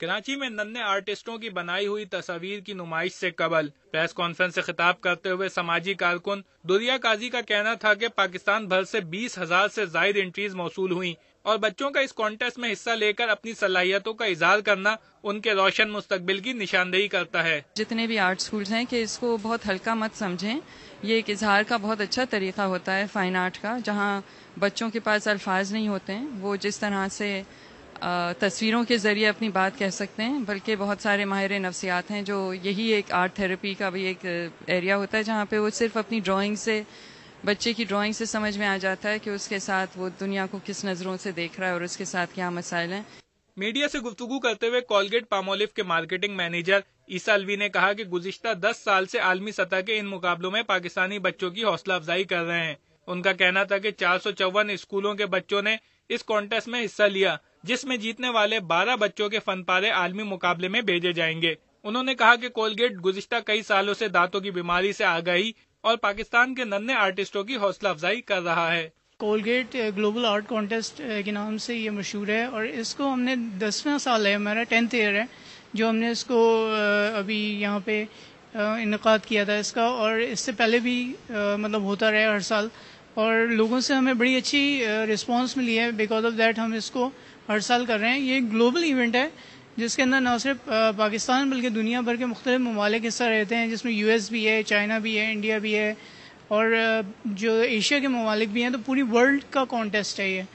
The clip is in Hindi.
कराची में नन्हे आर्टिस्टों की बनाई हुई तस्वीर की नुमाइश से कबल प्रेस कॉन्फ्रेंस से खिताब करते हुए समाजी कारकुन दुरिया काजी का कहना था कि पाकिस्तान भर से बीस हजार ऐसी जायद एंट्रीज मौसू हुई और बच्चों का इस कॉन्टेस्ट में हिस्सा लेकर अपनी सलाहियतों का इजहार करना उनके रोशन मुस्तबिल की निशानदेही करता है जितने भी आर्ट स्कूल हैं कि इसको बहुत हल्का मत समझें ये एक इजहार का बहुत अच्छा तरीका होता है फाइन आर्ट का जहाँ बच्चों के पास अल्फाज नहीं होते हैं वो जिस तरह से तस्वीरों के ज़रिए अपनी बात कह सकते हैं बल्कि बहुत सारे माहिर नफ्सियात हैं जो यही एक आर्ट थेरेपी का भी एक एरिया होता है जहाँ पे वो सिर्फ अपनी ड्राइंग से बच्चे की ड्राइंग से समझ में आ जाता है कि उसके साथ वो दुनिया को किस नज़रों से देख रहा है और उसके साथ क्या मसाइल हैं मीडिया से गुफ्तु करते हुए कॉलगेट पामोलिफ के मार्केटिंग मैनेजर ईसा अलवी ने कहा कि गुजश्ता 10 साल से आलमी सतह के इन मुकाबलों में पाकिस्तानी बच्चों की हौसला अफजाई कर रहे हैं उनका कहना था कि चार स्कूलों के बच्चों ने इस कॉन्टेस्ट में हिस्सा लिया जिसमें जीतने वाले 12 बच्चों के फन पारे आलमी मुकाबले में भेजे जाएंगे उन्होंने कहा कि कोलगेट गुजश्ता कई सालों से दांतों की बीमारी से आगाही और पाकिस्तान के नन्हे आर्टिस्टों की हौसला अफजाई कर रहा है कोलगेट ग्लोबल आर्ट कॉन्टेस्ट के नाम से ये मशहूर है और इसको हमने दसवां साल है हमारा टेंथ ईयर है जो हमने इसको अभी यहाँ पे इनका किया था इसका और इससे पहले भी मतलब होता रहा हर साल और लोगों से हमें बड़ी अच्छी रिस्पांस मिली है बिकॉज ऑफ दैट हम इसको हर साल कर रहे हैं ये ग्लोबल इवेंट है जिसके अंदर ना सिर्फ पाकिस्तान बल्कि दुनिया भर के मुख्तलिफ ममालिक हिस्सा रहते हैं जिसमें यू एस भी है चाइना भी है इंडिया भी है और जो एशिया के ममालिक भी हैं तो पूरी वर्ल्ड का कॉन्टेस्ट है ये